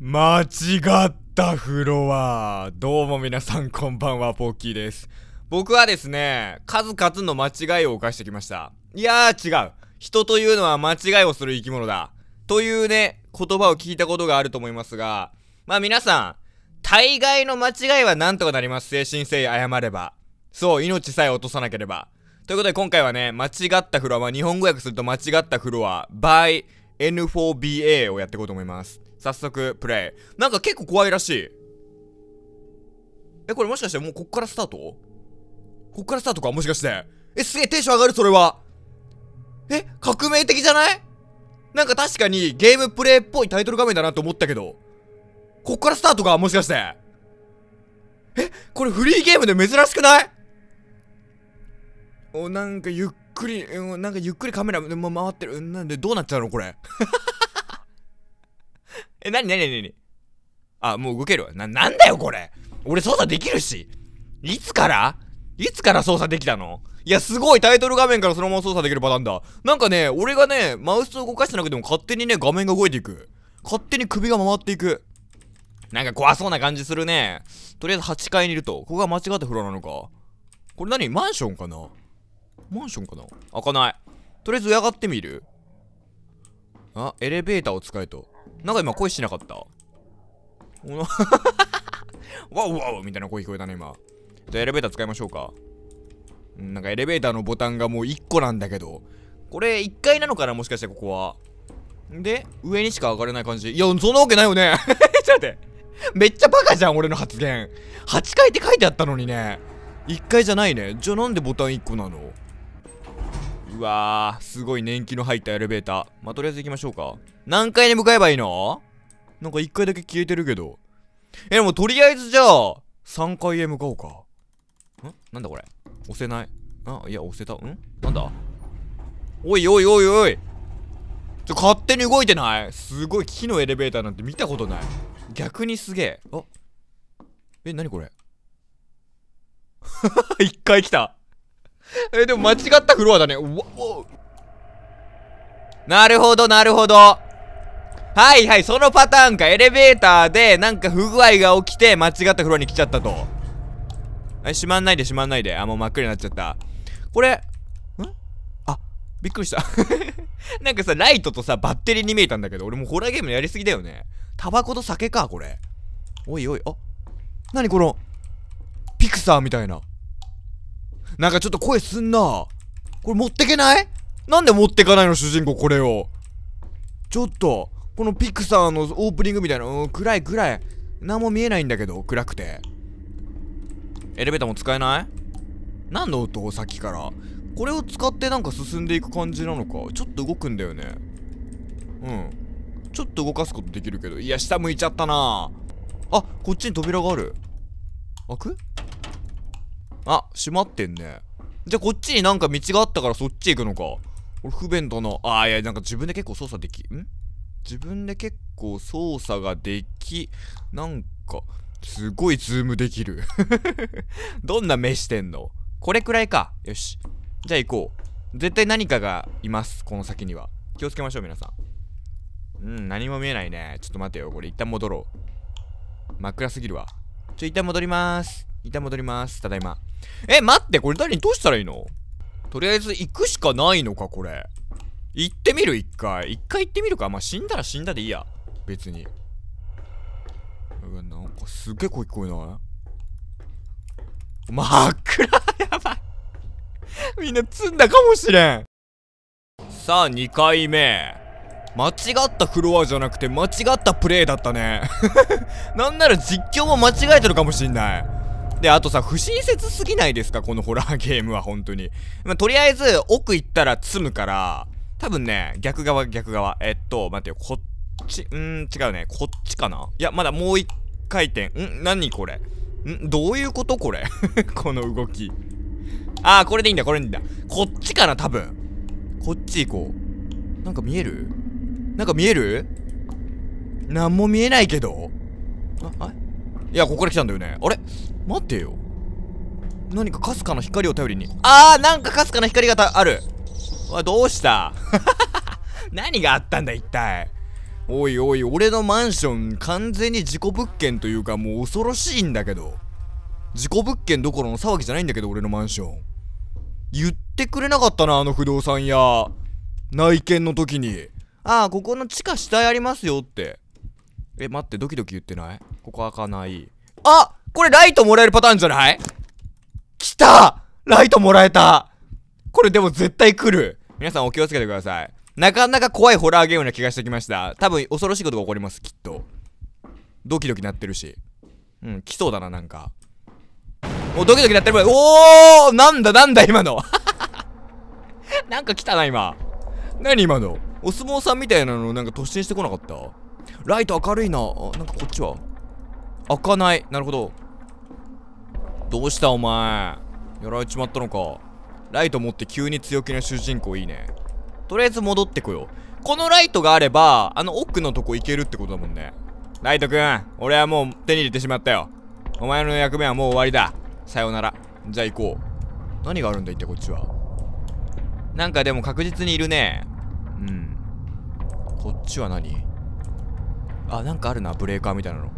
間違ったフロアどうも皆さんこんばんは、ポッキーです。僕はですね、数々の間違いを犯してきました。いやー違う。人というのは間違いをする生き物だ。というね、言葉を聞いたことがあると思いますが、まあ皆さん、大概の間違いはなんとかなります。精神性謝れば。そう、命さえ落とさなければ。ということで今回はね、間違ったフロア、まあ、日本語訳すると間違ったフロア、by N4BA をやっていこうと思います。早速、プレイ。なんか結構怖いらしい。え、これもしかしてもうこっからスタートこっからスタートかもしかして。え、すげえテンション上がる、それは。え、革命的じゃないなんか確かにゲームプレイっぽいタイトル画面だなって思ったけど。こっからスタートかもしかして。え、これフリーゲームで珍しくないお、なんかゆっくり、なんかゆっくりカメラ回ってる。なんでどうなっちゃうのこれ。え、なになになにあ、もう動けるわ。な、なんだよこれ俺操作できるしいつからいつから操作できたのいや、すごいタイトル画面からそのまま操作できるパターンだ。なんかね、俺がね、マウスを動かしてなくても勝手にね、画面が動いていく。勝手に首が回っていく。なんか怖そうな感じするね。とりあえず8階にいると。ここが間違った風呂なのか。これ何マンションかなマンションかな開かない。とりあえず上がってみるあ、エレベーターを使えと。なんか今声しなかった わおわおみたいな声聞こえたね今じゃあエレベーター使いましょうかなんかエレベーターのボタンがもう1個なんだけどこれ1階なのかなもしかしてここはで上にしか上がれない感じいやそんなわけないよね ちょっと待ってめっちゃバカじゃん俺の発言8階って書いてあったのにね1階じゃないねじゃあなんでボタン1個なのうわーすごい年季の入ったエレベーターまあ、とりあえず行きましょうか何階に向かえばいいのなんか一回だけ消えてるけど。え、でもとりあえずじゃあ、3階へ向かおうか。んなんだこれ押せない。あ、いや、押せた。んなんだおいおいおいおいちょ、勝手に動いてないすごい木のエレベーターなんて見たことない。逆にすげえ。あえ、なにこれ 一回来た。え、でも間違ったフロアだね。うわ、おなるほど、なるほど。はいはい、そのパターンか。エレベーターで、なんか不具合が起きて、間違った風呂に来ちゃったと。え、閉まんないで、閉まんないで。あ、もう真っ暗になっちゃった。これ、んあ、びっくりした。なんかさ、ライトとさ、バッテリーに見えたんだけど、俺もうホラーゲームやりすぎだよね。タバコと酒か、これ。おいおい、あ、なにこの、ピクサーみたいな。なんかちょっと声すんなこれ持ってけないなんで持ってかないの主人公これを。ちょっと、このピクサーのオープニングみたいな、うん、暗い暗い。何も見えないんだけど、暗くて。エレベーターも使えない何の音さっきから。これを使ってなんか進んでいく感じなのか。ちょっと動くんだよね。うん。ちょっと動かすことできるけど。いや、下向いちゃったなあ、こっちに扉がある。開くあ、閉まってんね。じゃあこっちになんか道があったからそっち行くのか。俺不便だな。あ、いや、なんか自分で結構操作でき、ん自分で結構操作ができ、なんか、すごいズームできる どんな目してんのこれくらいか。よし。じゃあ行こう。絶対何かがいます。この先には。気をつけましょう、皆さん。うん、何も見えないね。ちょっと待てよ。これ一旦戻ろう。真っ暗すぎるわ。ちょ、一旦戻りまーす。一旦戻ります。ただいま。え、待って、これ誰にどうしたらいいのとりあえず行くしかないのか、これ。行ってみる一回。一回行ってみるか。まあ、死んだら死んだでいいや。別に。なんかすげえ声聞こえない真っ暗やばいみんな積んだかもしれんさあ2回目間違ったフロアじゃなくて間違ったプレイだったね なんなら実況も間違えてるかもしんないで、あとさ、不親切すぎないですかこのホラーゲームは、本当に。まあ、とりあえず、奥行ったら積むから、多分ね、逆側、逆側。えっと、待ってよ、こっち、んー、違うね、こっちかないや、まだもう一回転。ん何これんどういうことこれ この動き。あー、これでいいんだ、これでいいんだ。こっちかな多分。こっち行こう。なんか見えるなんか見えるなんも見えないけど。あ、あいや、ここから来たんだよね。あれ待ってよ。何かかすかな光を頼りに。あー、なんかかすかな光がある。あどうした 何があったんだ一体おいおい俺のマンション完全に事故物件というかもう恐ろしいんだけど事故物件どころの騒ぎじゃないんだけど俺のマンション言ってくれなかったなあの不動産屋内見の時にああここの地下下やりますよってえ待ってドキドキ言ってないここ開かないあこれライトもらえるパターンじゃない来たライトもらえたこれでも絶対来る皆さんお気をつけてください。なかなか怖いホラーゲームな気がしてきました。多分恐ろしいことが起こります、きっと。ドキドキなってるし。うん、来そうだな、なんか。お、ドキドキなってる。おーなんだなんだ今の なんか来たな、今。何今のお相撲さんみたいなのなんか突進してこなかったライト明るいな。なんかこっちは。開かない。なるほど。どうしたお前。やられちまったのか。ライト持って急に強気な主人公いいね。とりあえず戻ってこよう。このライトがあれば、あの奥のとこ行けるってことだもんね。ライトくん、俺はもう手に入れてしまったよ。お前の役目はもう終わりだ。さようなら。じゃあ行こう。何があるんだ一体こっちは。なんかでも確実にいるね。うん。こっちは何あ、なんかあるな。ブレーカーみたいなの。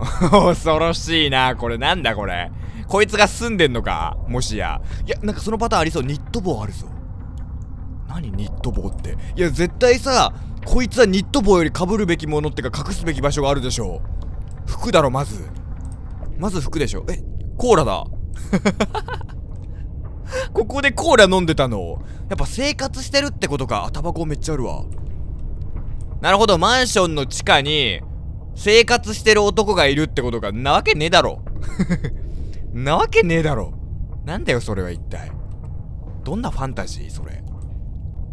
恐ろしいな。これなんだこれ。こいつが住んでんのかもしや。いや、なんかそのパターンありそう。ニット帽あるぞ。何ニット帽って。いや、絶対さ、こいつはニット帽より被るべきものってか隠すべき場所があるでしょう。服だろ、まず。まず服でしょ。え、コーラだ。ここでコーラ飲んでたのやっぱ生活してるってことか。あ、タバコめっちゃあるわ。なるほど、マンションの地下に、生活してる男がいるってことか。なわけねえだろ。なわけねえだろなんだよそれは一体どんなファンタジーそれ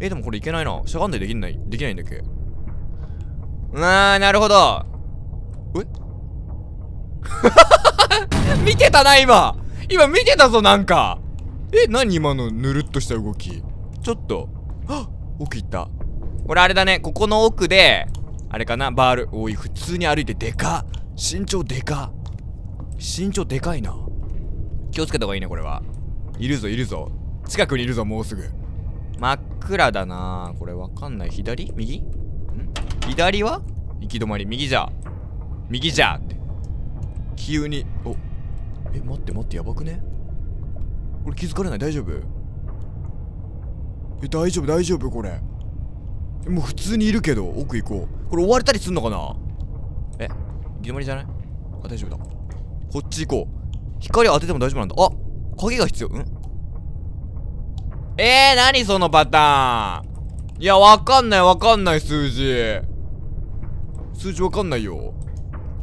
えでもこれいけないなしゃがんでできないできないんだっけあーなるほどえ 見てたな今今見てたぞなんかえ何今のぬるっとした動きちょっとあ奥行ったこれあれだねここの奥であれかなバールおい普通に歩いてでか身長でか身長でかいな気をつけた方がいいねこれはいるぞいるぞ近くにいるぞもうすぐ真っ暗だなこれわかんない左右ん左は行き止まり右じゃ右じゃって急におえ待って待ってやばくねこれ気づかれない大丈夫え大丈夫大丈夫これもう普通にいるけど奥行こうこれ追われたりすんのかなえ行き止まりじゃないあ大丈夫だこっち行こう光当てても大丈夫なんだ。あ鍵が必要。んえー、何そのパターン。いや、わかんないわかんない数字。数字わかんないよ。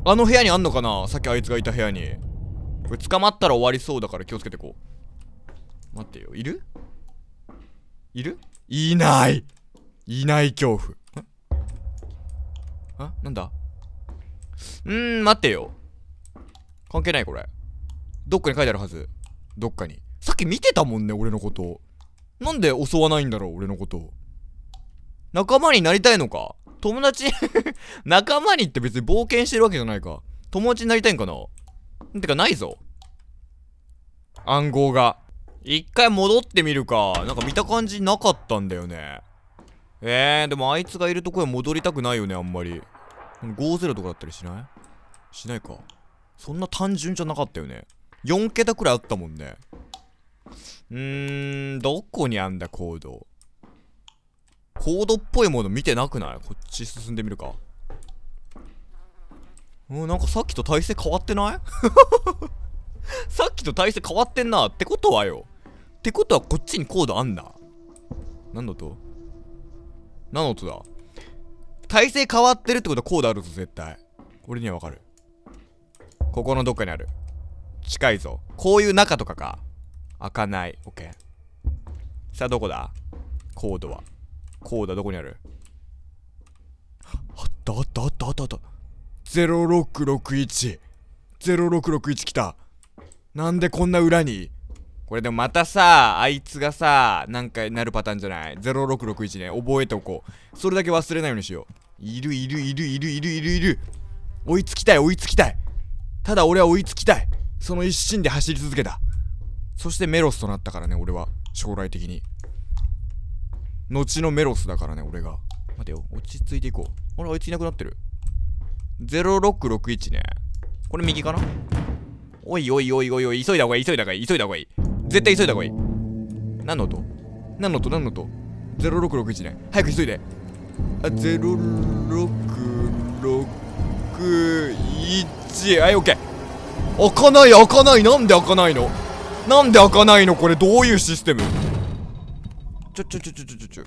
あの部屋にあんのかなさっきあいつがいた部屋に。これ捕まったら終わりそうだから気をつけてこう。待ってよ。いるいるいない。いない恐怖。あなんだうーん、待ってよ。関係ないこれ。どっかに書いてあるはず。どっかに。さっき見てたもんね、俺のこと。なんで襲わないんだろう、俺のこと。仲間になりたいのか友達 仲間にって別に冒険してるわけじゃないか。友達になりたいんかなてか、ないぞ。暗号が。一回戻ってみるか。なんか見た感じなかったんだよね。えー、でもあいつがいるとこへ戻りたくないよね、あんまり。50とかだったりしないしないか。そんな単純じゃなかったよね。4桁くらいあったもんね。うーん、どこにあんだ、コード。コードっぽいもの見てなくないこっち進んでみるか。うん、なんかさっきと体勢変わってない さっきと体勢変わってんな。ってことはよ。ってことはこっちにコードあんな。何の音何の音だ体勢変わってるってことはコードあるぞ、絶対。俺にはわかる。ここのどっかにある。近いぞ。こういう中とかか。開かない。オッケー。さあ、どこだコードは。コードはどこにあるあったあったあったあったあった。0661。0661来た。なんでこんな裏にこれでもまたさ、あいつがさ、なんかなるパターンじゃない ?0661 ね。覚えておこう。それだけ忘れないようにしよう。いるいるいるいるいるいるいる。追いつきたい追いつきたい。ただ俺は追いつきたい。その一心で走り続けた。そしてメロスとなったからね、俺は。将来的に。後のメロスだからね、俺が。待てよ、落ち着いていこう。あれ、あいついなくなってる。0661ね。これ右かなおいおいおいおいおい、急いだ方がいい、急いだ方がいい、急いだ方がいい。絶対急いだ方がいい。何の音何の音何の音 ?0661 ね。早く急いで。あ、0661。はい、オッケー。開かない開かないなんで開かないのなんで開かないのこれどういうシステムちょちょちょちょちょちょちょ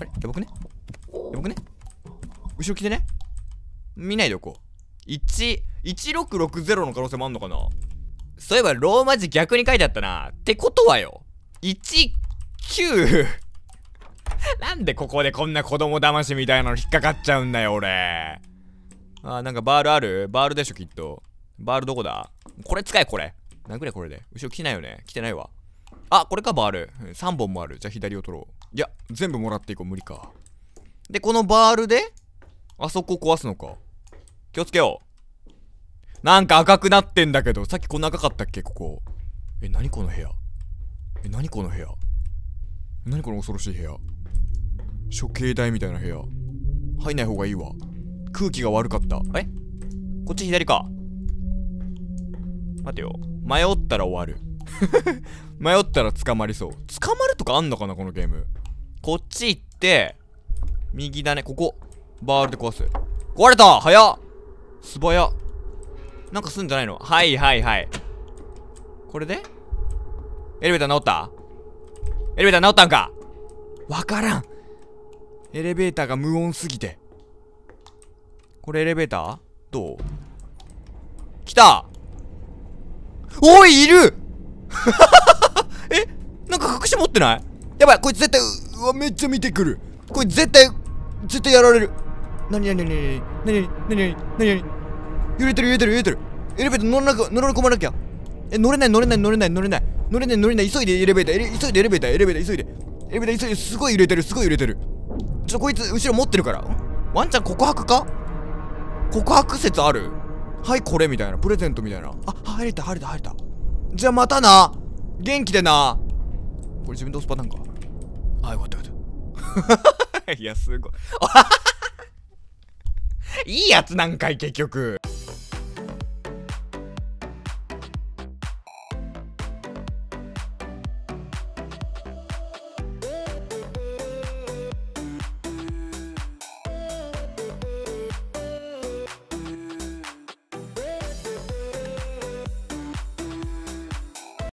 あれやばくねやばくね後ろ来てね見ないでおこう11660の可能性もあんのかなそういえばローマ字逆に書いてあったなってことはよ19 なんでここでこんな子供騙しみたいなの引っかかっちゃうんだよ俺あーなんかバールあるバールでしょきっとバールどこだこれ使え、これ。殴れ、これで。後ろ来ないよね。来てないわ。あ、これか、バール。3本もある。じゃあ左を取ろう。いや、全部もらっていこう。無理か。で、このバールで、あそこ壊すのか。気をつけよう。なんか赤くなってんだけど。さっきこんな赤かったっけ、ここ。え、なにこの部屋。え、なにこの部屋。え、なにこの恐ろしい部屋。処刑台みたいな部屋。入んない方がいいわ。空気が悪かった。えこっち左か。待てよ。迷ったら終わる。迷ったら捕まりそう。捕まるとかあんのかなこのゲーム。こっち行って、右だね。ここ。バールで壊す。壊れた早っ素早なんかすんじゃないのはいはいはい。これでエレベーター直ったエレベーター直ったんかわからんエレベーターが無音すぎて。これエレベーターどう来たおい、いる えなんか隠し持ってないやばい、こいつ絶対、うわ、めっちゃ見てくる。こいつ絶対、絶対やられる。なになになになになになになに揺れてる揺れてる揺れてる。エレベーター乗らなく、乗ら込まなきゃ。え、乗れない乗れない乗れない乗れない。乗れない乗れない。急いでエレベーター。急いでエレベーター。エレベーター急いで。エレベーター急いで。すごい揺れてる。すごい揺れてる。ちょ、こいつ後ろ持ってるから。ワンちゃん告白か告白説あるはいこれみたいなプレゼントみたいなあ入れた入れた入れたじゃあまたな元気でなこれ自分でスパなんかあよかったよかった いやすごい いいやつなんかい結局